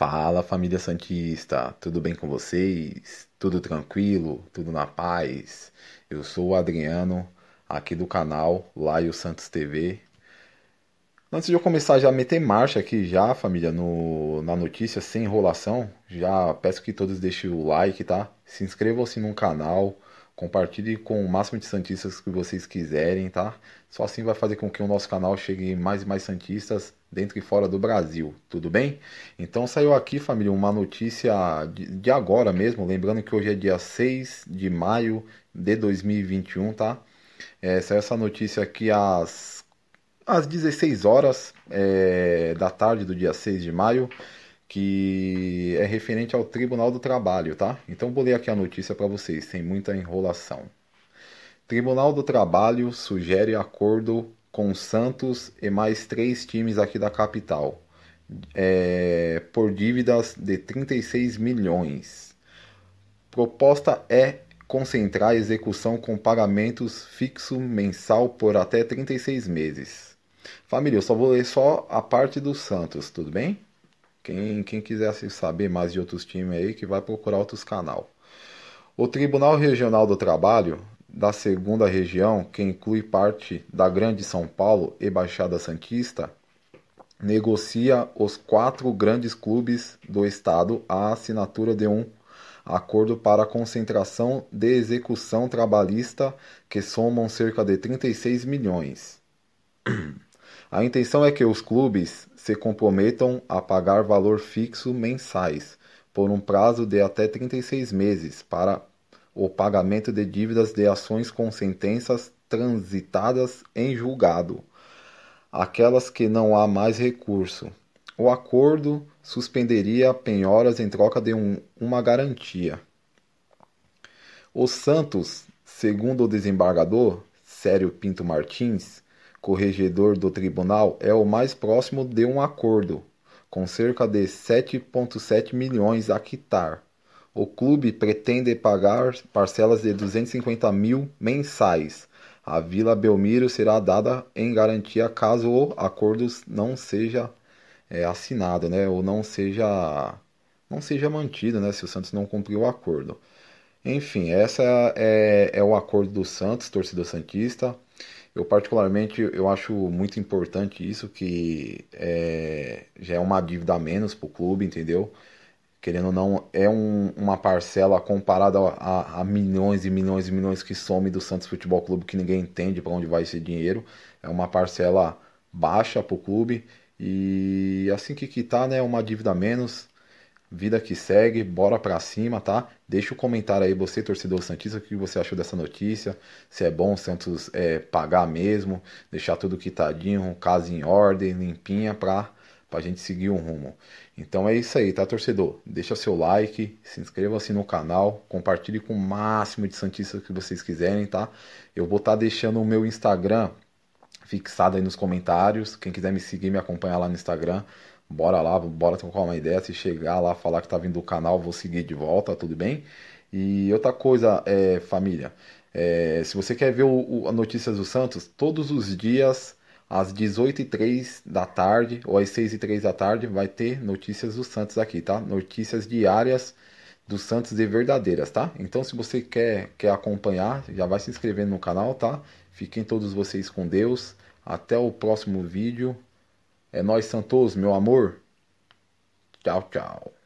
Fala família Santista, tudo bem com vocês? Tudo tranquilo? Tudo na paz? Eu sou o Adriano, aqui do canal Laio Santos TV. Antes de eu começar já a meter marcha aqui já, família, no, na notícia sem enrolação, já peço que todos deixem o like, tá? Se inscrevam-se no canal, compartilhe com o máximo de Santistas que vocês quiserem, tá? Só assim vai fazer com que o nosso canal chegue mais e mais Santistas dentro e fora do Brasil, tudo bem? Então saiu aqui, família, uma notícia de, agora mesmo, lembrando que hoje é dia 6 de maio de 2021, tá? É, saiu essa notícia aqui às, às 16 horas é, da tarde do dia 6 de maio, que é referente ao Tribunal do Trabalho, tá? Então vou ler aqui a notícia para vocês, sem muita enrolação. Tribunal do Trabalho sugere acordo com Santos e mais três times aqui da capital, é, por dívidas de 36 milhões. Proposta é concentrar a execução com pagamentos fixo mensal por até 36 meses. Família, eu só vou ler só a parte do Santos, tudo bem? Quem, quem quiser saber mais de outros times aí, que vai procurar outros canal. O Tribunal Regional do Trabalho da segunda região, que inclui parte da Grande São Paulo e Baixada Santista, negocia os quatro grandes clubes do estado a assinatura de um acordo para concentração de execução trabalhista que somam cerca de 36 milhões. A intenção é que os clubes se comprometam a pagar valor fixo mensais por um prazo de até 36 meses para o pagamento de dívidas de ações com sentenças transitadas em julgado, aquelas que não há mais recurso. O acordo suspenderia penhoras em troca de um, uma garantia. O Santos, segundo o desembargador Sério Pinto Martins, corregedor do tribunal, é o mais próximo de um acordo, com cerca de 7,7 milhões a quitar o clube pretende pagar parcelas de 250 mil mensais. A Vila Belmiro será dada em garantia caso o acordo não seja é, assinado, né? Ou não seja não seja mantido, né? Se o Santos não cumprir o acordo. Enfim, essa é, é o acordo do Santos, torcedor santista. Eu particularmente eu acho muito importante isso que é, já é uma dívida a menos para o clube, entendeu? querendo ou não, é um, uma parcela comparada a, a, milhões e milhões e milhões que some do Santos Futebol Clube, que ninguém entende para onde vai esse dinheiro. É uma parcela baixa para o clube. E assim que quitar, né, uma dívida menos, vida que segue, bora para cima, tá? Deixa o um comentário aí, você torcedor Santista, o que você achou dessa notícia, se é bom o Santos é, pagar mesmo, deixar tudo quitadinho, casa em ordem, limpinha, para para a gente seguir um rumo. Então é isso aí, tá, torcedor? Deixa seu like, se inscreva-se no canal, compartilhe com o máximo de Santistas que vocês quiserem, tá? Eu vou estar tá deixando o meu Instagram fixado aí nos comentários. Quem quiser me seguir, me acompanhar lá no Instagram, bora lá, bora trocar uma ideia. Se chegar lá, falar que tá vindo do canal, vou seguir de volta, tudo bem? E outra coisa, é, família, é, se você quer ver o, o, a notícias do Santos, todos os dias às 18 h 3 da tarde ou às 6 h 3 da tarde vai ter notícias do Santos aqui, tá? Notícias diárias do Santos e verdadeiras, tá? Então se você quer, quer acompanhar, já vai se inscrevendo no canal, tá? Fiquem todos vocês com Deus. Até o próximo vídeo. É nós Santos, meu amor. Tchau, tchau.